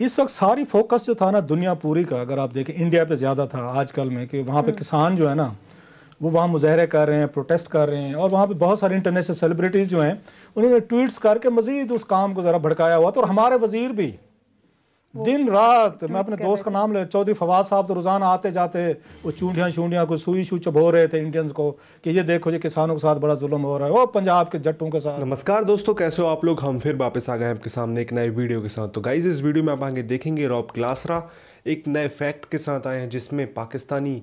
इस वक्त सारी फोकस जो था ना दुनिया पूरी का अगर आप देखें इंडिया पे ज़्यादा था आजकल में कि वहाँ पे हम्म। किसान जो है ना वो वहाँ मुजाहरे कर रहे हैं प्रोटेस्ट कर रहे हैं और वहाँ पे बहुत सारे इंटरनेशनल सेलिब्रिटीज़ जो हैं उन्होंने ट्वीट्स करके मज़ीद उस काम को ज़रा भड़काया हुआ था और हमारे वजीर भी दिन रात मैं अपने दोस्त का नाम ले चौधरी फवाद साहब तो रोजाना आते जाते वो चूंडियाँ शूंडियाँ को सुई शू चबो रहे थे इंडियंस को कि ये देखो ये किसानों के साथ बड़ा जुल्म हो रहा है वो पंजाब के जट्टों के साथ नमस्कार दोस्तों कैसे हो आप लोग हम फिर वापस आ गए आपके सामने एक नए वीडियो के साथ तो गाइज इस वीडियो में आप आगे देखेंगे रॉब क्लासरा एक नए फैक्ट के साथ आए हैं जिसमें पाकिस्तानी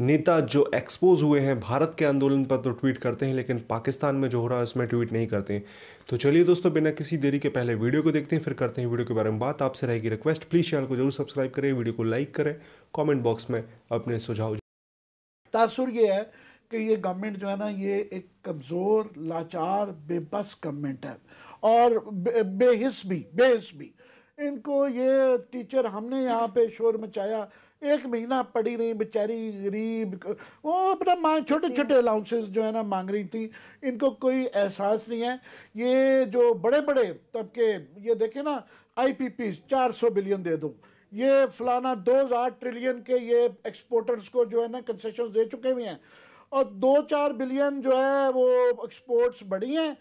नेता जो एक्सपोज हुए हैं भारत के आंदोलन पर तो ट्वीट करते हैं लेकिन पाकिस्तान में जो हो रहा है उसमें ट्वीट नहीं करते हैं तो चलिए दोस्तों बिना किसी देरी के पहले वीडियो को देखते हैं फिर करते हैं वीडियो के बारे में बात आपसे रहेगी रिक्वेस्ट प्लीज़ चैनल को जरूर सब्सक्राइब करें वीडियो को लाइक करें कॉमेंट बॉक्स में अपने सुझाव तासुर ये है कि ये गवर्नमेंट जो है ना ये एक कमज़ोर लाचार बेबस गवर्नमेंट है और बेहिस भी बेहिस भी इनको ये टीचर हमने यहाँ पे शोर मचाया एक महीना पड़ी रही बेचारी गरीब वो अपना मांग छोटे छोटे अलाउंसेस जो है ना मांग रही थी इनको कोई एहसास नहीं है ये जो बड़े बड़े तबके ये देखें ना आई पी पी चार सौ बिलियन दे दो ये फलाना दो हज़ार ट्रिलियन के ये एक्सपोर्टर्स को जो है ना कंसेशन दे चुके हुए हैं और दो चार बिलियन जो है वो एक्सपोर्ट्स बढ़ी हैं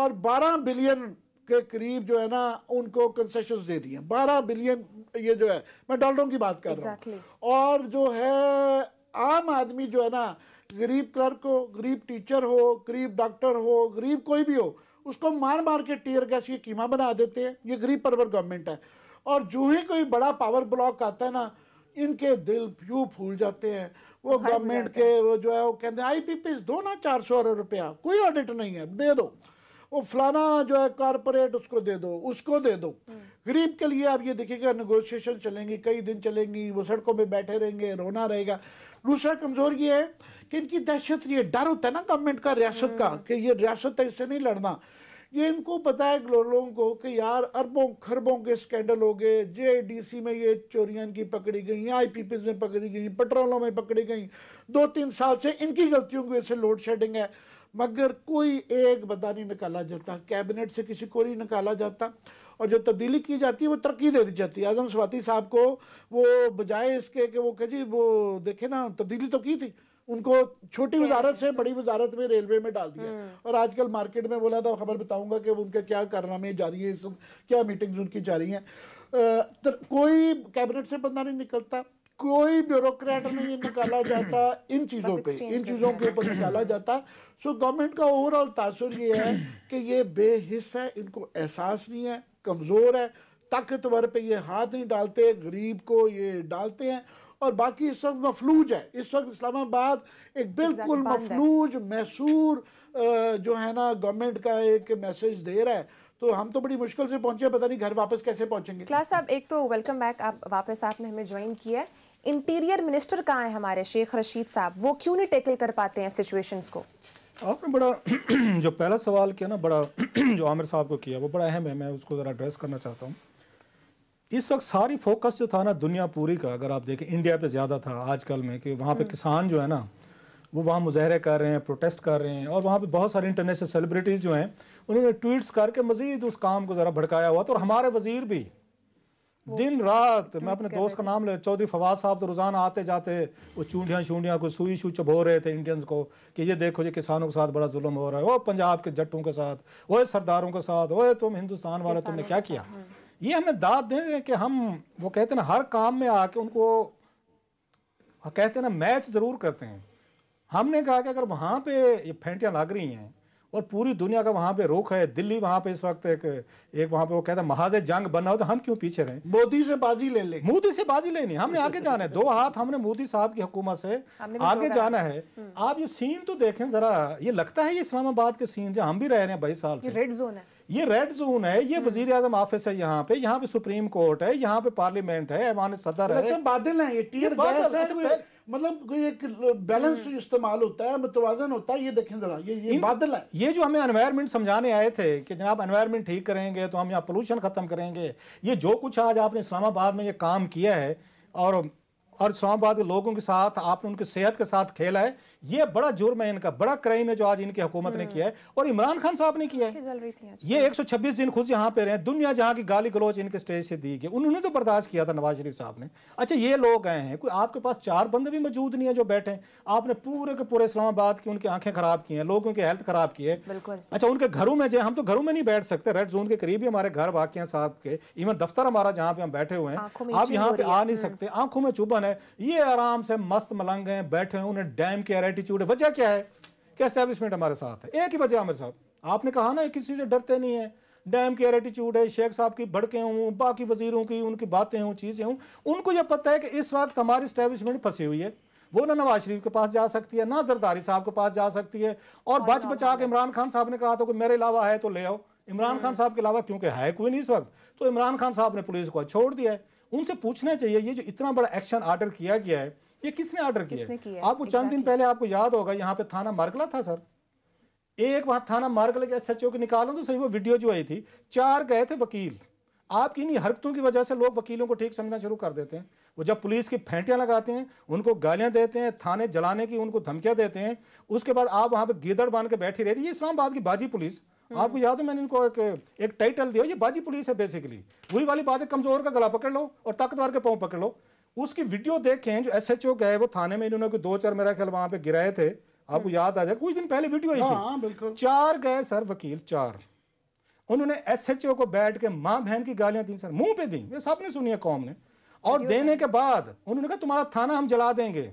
और बारह बिलियन के करीब जो है ना उनको कंसेशन दे दिए बारह बिलियन ये जो है मैं डॉलरों की बात कर exactly. रहा हूँ और जो है आम आदमी जो है ना गरीब क्लर्क हो गरीब टीचर हो गरीब डॉक्टर हो गरीब कोई भी हो उसको मार मार के टीयर गैस की कीमा बना देते हैं ये गरीब परवर गवर्नमेंट है और जो ही कोई बड़ा पावर ब्लॉक आता है ना इनके दिल क्यों फूल जाते हैं वो गवर्नमेंट के वो जो है वो कहते हैं आई पी दो ना चार सौ अरब रुपया कोई ऑडिट नहीं है दे दो वो फलाना जो है कॉरपोरेट उसको दे दो उसको दे दो गरीब के लिए आप ये देखिएगा नगोशिएशन चलेंगी कई दिन चलेंगी वो सड़कों में बैठे रहेंगे रोना रहेगा दूसरा कमज़ोर ये है कि इनकी दहशत ये डर होता है ना गवर्नमेंट का रियासत का कि ये रियासत है इससे नहीं लड़ना ये इनको पता है लोगों को कि यार अरबों खरबों के स्कैंडल हो गए जे डी सी में ये चोरियाँ इनकी पकड़ी गई आई पी में पकड़ी गई पेट्रोलों में पकड़ी गई दो तीन साल से इनकी गलतियों की वजह से लोड शेडिंग है मगर कोई एक बंदा नहीं निकाला जाता कैबिनेट से किसी को नहीं निकाला जाता और जो तब्दीली की जाती है वो तरक्की दे दी जाती है आजम स्वाति साहब को वो बजाय इसके कि वो कह जी वो देखे ना तब्दीली तो की थी उनको छोटी वजारत से बड़ी वजारत में रेलवे में डाल दिया हम्म। और आजकल मार्केट में बोला था खबर बताऊंगा कि उनके क्या कारनामे जा रही है इस क्या मीटिंग्स उनकी जा रही हैं कोई कैबिनेट से बंदा नहीं निकलता कोई ब्यूरोक्रेट नहीं निकाला जाता इन चीज़ों पे इन चीज़ों के ऊपर निकाला जाता सो गवर्नमेंट का ओवरऑल तासर ये है कि ये बेहिस है इनको एहसास नहीं है कमज़ोर है ताकतवर पे ये हाथ नहीं डालते गरीब को ये डालते हैं और बाकी इस वक्त मफलूज है इस वक्त इस्लामाबाद एक बिल्कुल मफलूज मैसूर जो है ना गवर्नमेंट का एक मैसेज दे रहा है तो हम तो बड़ी मुश्किल से पहुंचे पता नहीं घर वापस कैसे पहुंचेंगे क्लास साहब एक तो वेलकम बैक आप वापस आपने हमें ज्वाइन किया है इंटीरियर मिनिस्टर कहाँ है हमारे शेख रशीद साहब वो क्यों नहीं टेकल कर पाते हैं सिचुएशंस को आपने बड़ा जो पहला सवाल किया ना बड़ा जो आमिर साहब को किया वो बड़ा अहम है मैं उसको ज़रा एड्रेस करना चाहता हूँ इस वक्त सारी फोकस जो था ना दुनिया पूरी का अगर आप देखें इंडिया पे ज़्यादा था आजकल में कि वहाँ पे हम्म। किसान जो है ना वो वहाँ मुजाहरे कर रहे हैं प्रोटेस्ट कर रहे हैं और वहाँ पे बहुत सारे इंटरनेशनल सेलिब्रिटीज़ जो हैं उन्होंने ट्वीट्स करके मज़ीद उस काम को ज़रा भड़काया हुआ था और हमारे वज़ीर भी दिन रात मैं अपने दोस्त का नाम ले चौधरी फवाद साहब तो रोजाना आते जाते वो चूंडियाँ चूंडियाँ को सुई शू चबो रहे थे इंडियंस को कि ये देखो ये किसानों के साथ बड़ा जुल्म हो रहा है वो पंजाब के जट्टों के साथ वो सरदारों के साथ वो तुम हिंदुस्तान वाले तुमने क्या किया ये हमें दाद दें कि हम वो कहते ना हर काम में आके उनको कहते ना मैच ज़रूर करते हैं हमने कहा कि अगर वहाँ पे ये फेंटियाँ लग रही हैं और पूरी दुनिया का वहां पे रुख है दिल्ली वहां पे इस वक्त एक एक वहाँ पे वो कहता है महाजे जंग बना हो तो हम क्यों पीछे रहे मोदी से बाजी ले लें मोदी से बाजी लेनी हमने आगे जाना है दो हाथ हमने मोदी साहब की हुकूमत से आगे जाना है हम्म। आप ये सीन तो देखें जरा ये लगता है ये इस्लामाबाद के सीन जो हम भी रह रहे हैं बाईस साल से रेड जोन है ये रेड जोन है ये वजीर आजम ऑफिस है यहाँ पे यहाँ पे सुप्रीम कोर्ट है यहाँ पे पार्लियामेंट है सदर है बादल है ये टीयर गैस है मतलब कोई एक बैलेंस जो हम्म। इस्तेमाल होता है मुतवाजन होता है ये देखें जरा ये ये बादल है ये जो हमें एनवायरनमेंट समझाने आए थे कि जनाब एनवायरनमेंट ठीक करेंगे तो हम यहाँ पोल्यूशन ख़त्म करेंगे ये जो कुछ आज आपने इस्लामाबाद में ये काम किया है और और इस्लामाबाद के लोगों के साथ आपने उनकी सेहत के साथ खेला है ये बड़ा जुर्म है इनका बड़ा क्राइम है जो आज इनकी हुकूमत ने हम्म। किया है और इमरान खान साहब ने किया है ये एक सौ छब्बीस दिन खुद यहाँ पे रहे दुनिया जहाँ की गाली गलोच इनके स्टेज से दी गई उन्होंने तो बर्दाश्त किया था नवाज शरीफ साहब ने अच्छा ये लोग आए हैं कोई आपके पास चार बंदे भी मौजूद नहीं है जो बैठे आपने पूरे के पूरे इस्लामाबाद की उनकी आंखें खराब की हैं लोगों की हेल्थ खराब की है अच्छा उनके घरों में जाए हम तो घरों में नहीं बैठ सकते रेड जोन के करीब ही हमारे घर वाक्य हैं साहब के इवन दफ्तर हमारा जहाँ पे हम बैठे हुए हैं आप यहाँ पे आ नहीं हम्म। सकते आंखों में चुभन है ये आराम से मस्त मलंग हैं बैठे हैं उन्हें डैम के एटीट्यूड है वजह क्या है कि एस्टेब्लिशमेंट हमारे साथ है एक ही वजह हमारे साथ आपने कहा ना किसी से डरते नहीं है डैम केयर एटीट्यूड है शेख साहब की भड़के हूँ बाकी वजीरों की उनकी बातें हूँ चीज़ें हूँ उनको यह पता है कि इस वक्त हमारी स्टैब्लिशमेंट फंसी हुई है वो ना नवाज शरीफ के पास जा सकती है ना जरदारी साहब के पास जा सकती है और बच हाँ, बचा के हाँ। इमरान खान साहब ने कहा था कि मेरे अलावा है तो ले आओ इमरान हाँ। खान साहब के अलावा क्योंकि है कोई नहीं इस वक्त तो इमरान खान साहब ने पुलिस को छोड़ दिया है उनसे पूछना चाहिए ये जो इतना बड़ा एक्शन आर्डर किया गया है ये किसने ऑर्डर किया है आपको चंद दिन पहले आपको याद होगा यहाँ पे थाना मार्कला था सर एक वहां थाना मार्कला के एस एच ओ के निकालो तो सही वो वीडियो जो आई थी चार गए थे वकील आपकी इन्हीं हरकतों की वजह से लोग वकीलों को ठीक समझना शुरू कर देते हैं वो जब पुलिस की फेंटियाँ लगाते हैं उनको गालियाँ देते हैं थाने जलाने की उनको धमकियाँ देते हैं उसके बाद आप वहाँ पे गिदड़ बांध के बैठी रहती है इस्लामाबाद की बाजी पुलिस हम्म। आपको याद है मैंने इनको एक एक टाइटल दिया ये बाजी पुलिस है बेसिकली वही वाली बात है कमजोर का गला पकड़ लो और ताकतवर के पाँव पकड़ लो उसकी वीडियो देखें जो एस एच ओ गए वो थाने में इन्होंने दो चार मेरा ख्याल वहां पे गिराए थे आपको याद आ जाए कुछ दिन पहले वीडियो आई थी हाँ, हाँ, चार गए सर वकील चार उन्होंने एस एच ओ को बैठ के माँ बहन की गालियां दी सर मुंह पे दी ये सबने सुनी है कौम ने और देने के बाद उन्होंने कहा तुम्हारा थाना हम जला देंगे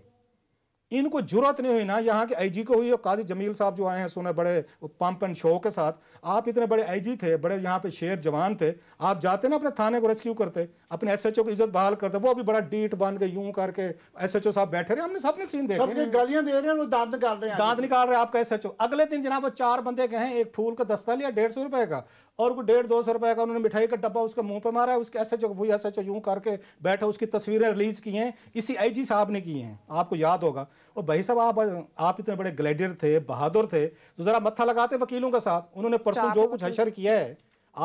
इनको जरूरत नहीं हुई ना यहाँ के आईजी को हुई और काजी जमील साहब जो आए हैं सुने बड़े पंप एंड शो के साथ आप इतने बड़े आईजी थे बड़े यहाँ पे शेर जवान थे आप जाते ना अपने थाने को रेस्क्यू करते अपने एसएचओ की इज्जत बहाल करते वो अभी बड़ा डीट बांध के यूं करके एसएचओ साहब बैठे रहे हमने सबने सीन देखे गालियां दे रहे हैं वो दांत निकाल रहे हैं दांत निकाल रहे हैं आपका एस एच ओ अगले दिन जनाब वो चार बंदे गए हैं एक फूल का दस्ता लिया डेढ़ सौ रुपए का और वो डेढ़ दो सौ रुपए का उन्होंने मिठाई का डब्बा उसके मुंह पे मारा है उसके ऐसे जो वो ऐसे जो यूं करके बैठे उसकी तस्वीरें रिलीज की हैं इसी आईजी साहब ने की हैं आपको याद होगा और भाई साहब आप आप इतने बड़े ग्लेडियर थे बहादुर थे तो जरा मत्था लगाते वकीलों के साथ उन्होंने परसों जो कुछ तो हशर किया है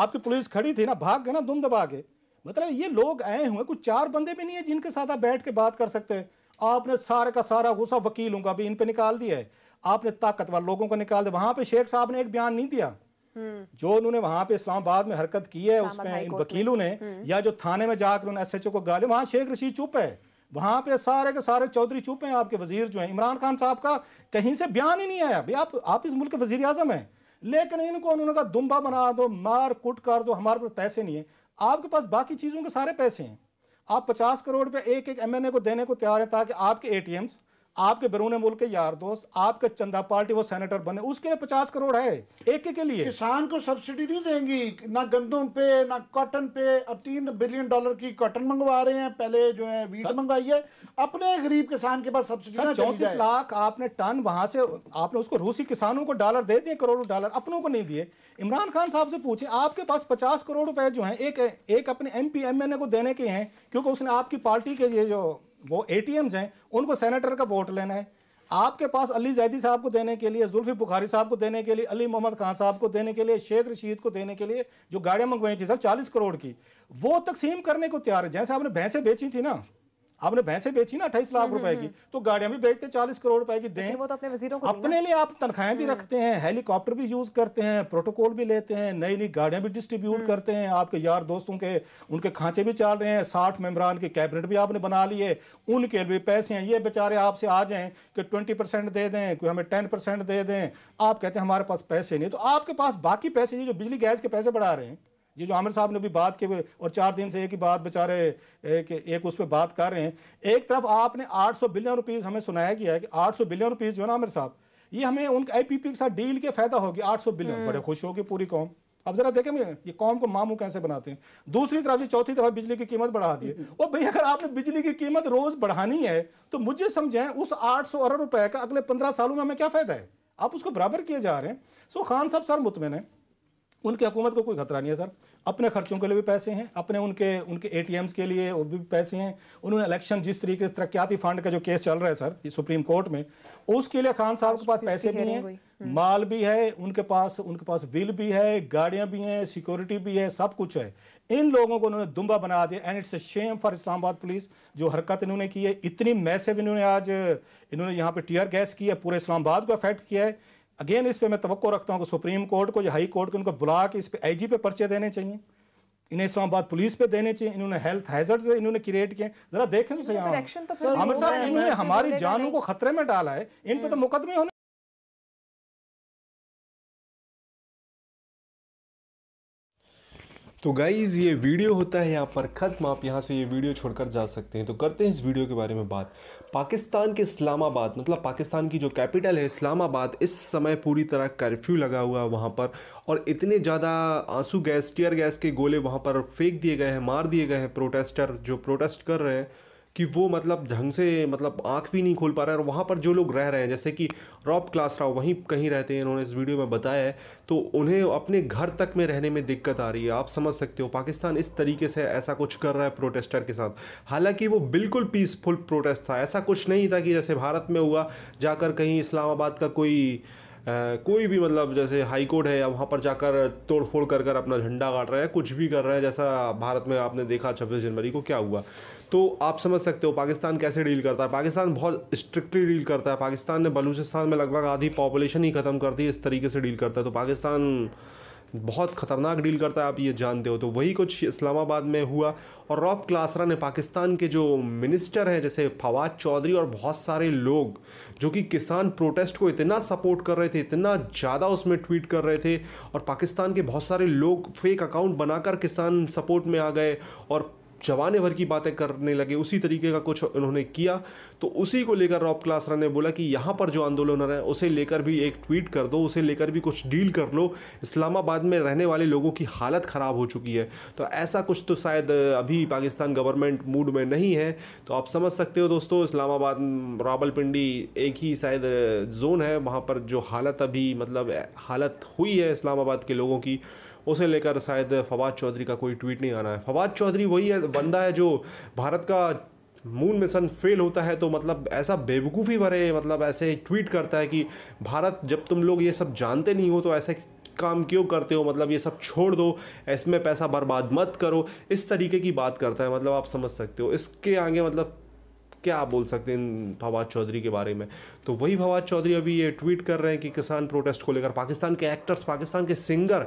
आपकी पुलिस खड़ी थी ना भाग गए ना दुम दबा के मतलब ये लोग आए हुए कुछ चार बंदे भी नहीं है जिनके साथ आप बैठ के बात कर सकते आपने सारे का सारा गुस्सा वकीलों का भी इन पे निकाल दिया है आपने ताकतवर लोगों को निकाल दिया वहां पे शेख साहब ने एक बयान नहीं दिया जो उन्होंने वहां पे इस्लामाबाद में हरकत की है उसमें इन वकीलों ने हम्म। या जो थाने में जाकर उन्होंने एस एच ओ को गाले वहां शेख रशीद चुप है वहां पे सारे के सारे चौधरी चुप हैं आपके वजीर जो है इमरान खान साहब का कहीं से बयान ही नहीं आया भाई आप, आप इस मुल्क के वजीर आजम है लेकिन इनको उन्होंने कहा दुम्बा बना दो मार कुट कर दो हमारे पास पैसे नहीं है आपके पास बाकी चीज़ों के सारे पैसे हैं आप पचास करोड़ रुपए एक एक एमएनए को देने को तैयार है ताकि आपके ए आपके बैरून मुल्क के यार दोस्त आपके चंदा पार्टी वो सेनेटर बने उसके लिए पचास करोड़ है एक के, लिए किसान को सब्सिडी नहीं देंगी ना गंदम पे ना कॉटन पे अब तीन बिलियन डॉलर की कॉटन मंगवा रहे हैं पहले जो है वीट मंगवाई है अपने गरीब किसान के पास सब्सिडी चौंतीस लाख आपने टन वहां से आपने उसको रूसी किसानों को डॉलर दे दिए करोड़ों डॉलर अपनों को नहीं दिए इमरान खान साहब से पूछे आपके पास पचास करोड़ रुपए जो है एक अपने M P M N A को देने के हैं क्योंकि उसने आपकी पार्टी के ये जो वो ए हैं उनको सेनेटर का वोट लेना है आपके पास अली जैदी साहब को देने के लिए जुल्फी बुखारी साहब को देने के लिए अली मोहम्मद खान साहब को देने के लिए शेख रशीद को देने के लिए जो गाड़ियां मंगवाई थी सर चालीस करोड़ की वो तकसीम करने को तैयार है जैसे आपने भैंसें बेची थी ना आपने भैंसे बेची ना अट्ठाईस लाख हम्म, रुपए हम्म, की हम्म। तो गाड़ियां भी बेचते चालीस करोड़ रुपए की दें वो तो अपने वजीरों को अपने लिए आप तनख्वाहें भी रखते हैं हेलीकॉप्टर भी यूज करते हैं प्रोटोकॉल भी लेते हैं नई नई गाड़ियां भी डिस्ट्रीब्यूट करते हैं आपके यार दोस्तों के उनके खांचे भी चाल रहे हैं साठ मेम्बरान के कैबिनेट भी आपने बना लिए उनके भी पैसे हैं ये बेचारे आपसे आ जाएं कि ट्वेंटी परसेंट दे दें कोई हमें टेन परसेंट दे दें आप कहते हैं हमारे पास पैसे नहीं तो आपके पास बाकी पैसे ये जो बिजली गैस के पैसे बढ़ा रहे हैं ये जो आमिर साहब ने भी बात की और चार दिन से एक ही बात बेचारे एक, एक उस पर बात कर रहे हैं एक तरफ आपने 800 बिलियन रुपीज़ हमें सुनाया गया है कि 800 बिलियन रुपीज़ जो है ना आमिर साहब ये हमें उन आईपीपी के साथ डील के फायदा होगी 800 बिलियन बड़े हम्म। खुश होगी पूरी कौम अब जरा देखें ये कौम को मामू कैसे बनाते हैं दूसरी तरफ से चौथी तरफ बिजली की कीमत बढ़ा दी और भाई अगर आपने बिजली की कीमत रोज बढ़ानी है तो मुझे समझें उस आठ अरब रुपए का अगले पंद्रह सालों में हमें क्या फायदा है आप उसको बराबर किए जा रहे हैं सो खान साहब सर मुतमिन है उनकी हुकूमत को कोई खतरा नहीं है सर अपने खर्चों के लिए भी पैसे हैं अपने उनके उनके ए के लिए वो भी पैसे हैं उन्होंने इलेक्शन जिस तरीके से तरक्याती फंड का जो केस चल रहा है सर सुप्रीम कोर्ट में उसके लिए खान साहब के पास पैसे भी हैं हम्म। माल भी है उनके पास उनके पास विल भी है गाड़ियां भी हैं सिक्योरिटी भी है सब कुछ है इन लोगों को उन्होंने दुम्बा बना दिया and it's shame for Islamabad police जो हरकत इन्होंने की है इतनी मैसेव इन्होंने आज इन्होंने यहाँ पे टीयर गैस की है पूरे इस्लामाबाद को अफेक्ट किया है अगेन इस पर मैं तो रखता हूँ कि सुप्रीम कोर्ट को या हाई कोर्ट को इनको बुला के इस पर आई जी पे पर्चे देने चाहिए इन्हें इस्लामाबाद पुलिस पे देने चाहिए इन्होंने हेल्थ हैजर्ड इन्होंने क्रिएट किए जरा देखें तो सही आमिर साहब इन्होंने हमारी तो जानों को खतरे में डाला है इन पर तो हम्म। मुकदमे होने तो गाइज़ ये वीडियो होता है यहाँ पर ख़त्म आप यहाँ से ये वीडियो छोड़कर जा सकते हैं तो करते हैं इस वीडियो के बारे में बात पाकिस्तान के इस्लामाबाद मतलब पाकिस्तान की जो कैपिटल है इस्लामाबाद इस समय पूरी तरह कर्फ्यू लगा हुआ है वहाँ पर और इतने ज़्यादा आंसू गैस टीयर गैस के गोले वहाँ पर फेंक दिए गए हैं मार दिए गए हैं प्रोटेस्टर जो प्रोटेस्ट कर रहे हैं कि वो मतलब ढंग से मतलब आँख भी नहीं खोल पा रहा है और वहाँ पर जो लोग रह रहे हैं जैसे कि रॉप क्लास रहा वहीं कहीं रहते हैं इन्होंने इस वीडियो में बताया है तो उन्हें अपने घर तक में रहने में दिक्कत आ रही है आप समझ सकते हो पाकिस्तान इस तरीके से ऐसा कुछ कर रहा है प्रोटेस्टर के साथ हालांकि वो बिल्कुल पीसफुल प्रोटेस्ट था ऐसा कुछ नहीं था कि जैसे भारत में हुआ जाकर कहीं इस्लामाबाद का कोई कोई भी मतलब जैसे हाई कोर्ट है या वहाँ पर जाकर तोड़फोड़ कर कर अपना झंडा गाड़ रहे हैं कुछ भी कर रहे हैं जैसा भारत में आपने देखा छब्बीस जनवरी को क्या हुआ तो आप समझ सकते हो पाकिस्तान कैसे डील करता है पाकिस्तान बहुत स्ट्रिक्टली डील करता है पाकिस्तान ने बलूचिस्तान में लगभग आधी पॉपुलेशन ही ख़त्म कर दी इस तरीके से डील करता है तो पाकिस्तान बहुत खतरनाक डील करता है आप ये जानते हो तो वही कुछ इस्लामाबाद में हुआ और रॉब क्लासरा ने पाकिस्तान के जो मिनिस्टर हैं जैसे फवाद चौधरी और बहुत सारे लोग जो कि किसान प्रोटेस्ट को इतना सपोर्ट कर रहे थे इतना ज़्यादा उसमें ट्वीट कर रहे थे और पाकिस्तान के बहुत सारे लोग फेक अकाउंट बनाकर किसान सपोर्ट में आ गए और जवाने भर की बातें करने लगे उसी तरीके का कुछ उन्होंने किया तो उसी को लेकर रॉब क्लासरा ने बोला कि यहाँ पर जो आंदोलन है उसे लेकर भी एक ट्वीट कर दो उसे लेकर भी कुछ डील कर लो इस्लामाबाद में रहने वाले लोगों की हालत ख़राब हो चुकी है तो ऐसा कुछ तो शायद अभी पाकिस्तान गवर्नमेंट मूड में नहीं है तो आप समझ सकते हो दोस्तों इस्लामाबाद रावलपिंडी एक ही शायद जोन है वहाँ पर जो हालत अभी मतलब हालत हुई है इस्लामाबाद के लोगों की उसे लेकर शायद फवाद चौधरी का कोई ट्वीट नहीं आना है फवाद चौधरी वही है बंदा है जो भारत का मून मिशन फेल होता है तो मतलब ऐसा बेवकूफ़ी भरे मतलब ऐसे ट्वीट करता है कि भारत जब तुम लोग ये सब जानते नहीं हो तो ऐसे काम क्यों करते हो मतलब ये सब छोड़ दो इसमें पैसा बर्बाद मत करो इस तरीके की बात करता है मतलब आप समझ सकते हो इसके आगे मतलब क्या बोल सकते हैं फवाद चौधरी के बारे में तो वही फवाद चौधरी अभी ये ट्वीट कर रहे हैं कि किसान प्रोटेस्ट को लेकर पाकिस्तान के एक्टर्स पाकिस्तान के सिंगर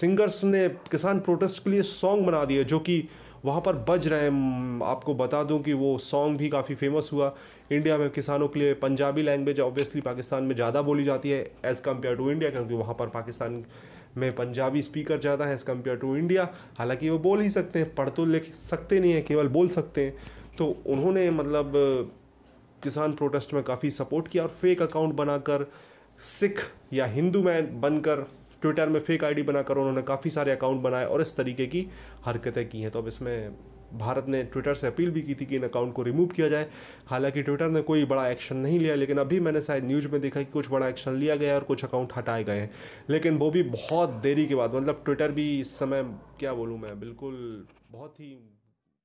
सिंगर्स ने किसान प्रोटेस्ट के लिए सॉन्ग बना दिए जो कि वहाँ पर बज रहे हैं आपको बता दूं कि वो सॉन्ग भी काफ़ी फेमस हुआ इंडिया में किसानों के लिए पंजाबी लैंग्वेज ऑब्वियसली पाकिस्तान में ज़्यादा बोली जाती है एज़ कम्पेयर टू इंडिया क्योंकि वहाँ पर पाकिस्तान में पंजाबी स्पीकर ज़्यादा है एज़ कम्पेयर टू इंडिया हालांकि वो बोल ही सकते हैं पढ़ तो लिख सकते नहीं हैं केवल बोल सकते हैं तो उन्होंने मतलब किसान प्रोटेस्ट में काफ़ी सपोर्ट किया और फेक अकाउंट बनाकर सिख या हिंदू मैन बनकर ट्विटर में फेक आईडी बनाकर उन्होंने काफ़ी सारे अकाउंट बनाए और इस तरीके की हरकतें की हैं तो अब इसमें भारत ने ट्विटर से अपील भी की थी कि इन अकाउंट को रिमूव किया जाए हालांकि ट्विटर ने कोई बड़ा एक्शन नहीं लिया लेकिन अभी मैंने शायद न्यूज़ में देखा कि कुछ बड़ा एक्शन लिया गया और कुछ अकाउंट हटाए गए हैं लेकिन वो भी बहुत देरी के बाद मतलब ट्विटर भी इस समय क्या बोलूँ मैं बिल्कुल बहुत ही